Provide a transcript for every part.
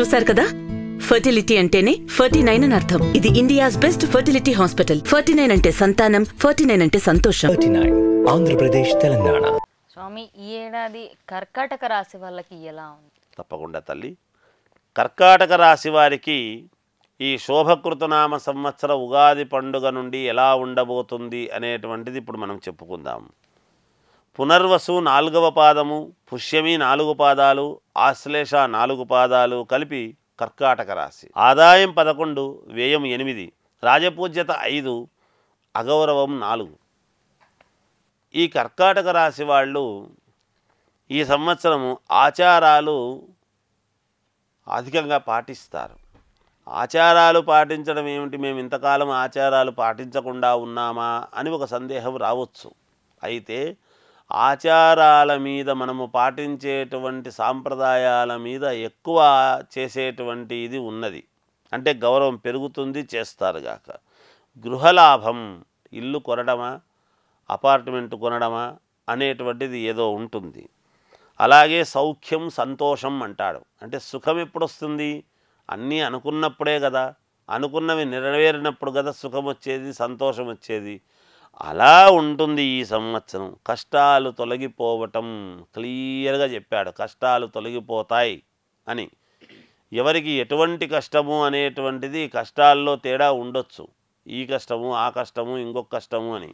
చూశారు కదా ఫర్టిలిటీ అంటేనే ఫర్టీ నైన్ అని అర్థం ఇది India's best fertility hospital Ferty nine అంటే సంతానం ఫర్టీ నైన్ అంటే సంతోషం ఆంధ్రప్రదేశ్ తెలంగాణ స్వామి ఈ ఏడాది కర్కాటక రాశి వాళ్ళకి ఎలా ఉంది తప్పకుండా తల్లి కర్కాటక రాశి వారికి ఈ శోభకృతనామ సంవత్సర ఉగాది పండుగ నుండి ఎలా ఉండబోతుంది అనేటువంటిది ఇప్పుడు మనం చెప్పుకుందాం పునర్వసు నాలుగవ పాదము పుష్యమి నాలుగు పాదాలు ఆశ్లేష నాలుగు పాదాలు కలిపి కర్కాటక రాశి ఆదాయం పదకొండు వ్యయం ఎనిమిది రాజపూజ్యత ఐదు అగౌరవం నాలుగు ఈ కర్కాటక రాశి వాళ్ళు ఈ సంవత్సరము ఆచారాలు అధికంగా పాటిస్తారు ఆచారాలు పాటించడం ఏమిటి మేము ఇంతకాలం ఆచారాలు పాటించకుండా ఉన్నామా అని ఒక సందేహం రావచ్చు అయితే ఆచారాల మీద మనము పాటించేటువంటి సాంప్రదాయాల మీద ఎక్కువ చేసేటువంటి ఇది ఉన్నది అంటే గౌరవం పెరుగుతుంది చేస్తారుగాక గృహలాభం ఇల్లు కొనడమా అపార్ట్మెంట్ కొనడమా అనేటువంటిది ఏదో ఉంటుంది అలాగే సౌఖ్యం సంతోషం అంటాడు అంటే సుఖం ఎప్పుడు వస్తుంది అన్నీ అనుకున్నప్పుడే కదా అనుకున్నవి నెరవేరినప్పుడు కదా సుఖం వచ్చేది సంతోషం వచ్చేది అలా ఉంటుంది ఈ సంవత్సరం కష్టాలు తొలగిపోవటం క్లియర్గా చెప్పాడు కష్టాలు తొలగిపోతాయి అని ఎవరికి ఎటువంటి కష్టము అనేటువంటిది కష్టాల్లో తేడా ఉండొచ్చు ఈ కష్టము ఆ కష్టము ఇంకొక కష్టము అని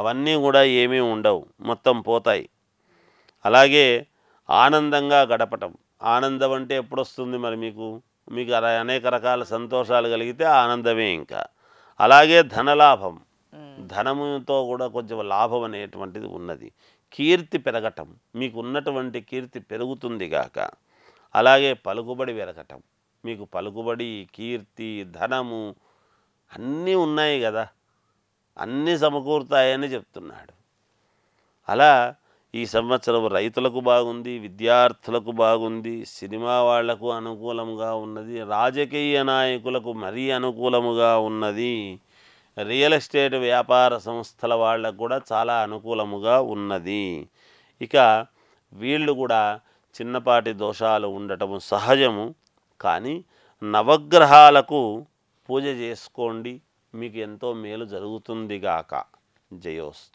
అవన్నీ కూడా ఏమీ ఉండవు మొత్తం పోతాయి అలాగే ఆనందంగా గడపటం ఆనందం అంటే ఎప్పుడొస్తుంది మరి మీకు మీకు అనేక రకాల సంతోషాలు కలిగితే ఆనందమే ఇంకా అలాగే ధనలాభం ధనముతో కూడా కొంచెం లాభం అనేటువంటిది ఉన్నది కీర్తి పెరగటం మీకు ఉన్నటువంటి కీర్తి పెరుగుతుంది గాక అలాగే పలుకుబడి పెరగటం మీకు పలుకుబడి కీర్తి ధనము అన్నీ ఉన్నాయి కదా అన్నీ సమకూరుతాయని చెప్తున్నాడు అలా ఈ సంవత్సరం రైతులకు బాగుంది విద్యార్థులకు బాగుంది సినిమా వాళ్లకు అనుకూలంగా ఉన్నది రాజకీయ నాయకులకు మరీ అనుకూలముగా ఉన్నది రియల్ ఎస్టేట్ వ్యాపార సంస్థల వాళ్ళకు కూడా చాలా అనుకూలముగా ఉన్నది ఇక వీళ్ళు కూడా చిన్నపాటి దోషాలు ఉండటము సహజము కానీ నవగ్రహాలకు పూజ చేసుకోండి మీకు ఎంతో మేలు జరుగుతుంది గాక జయోస్తు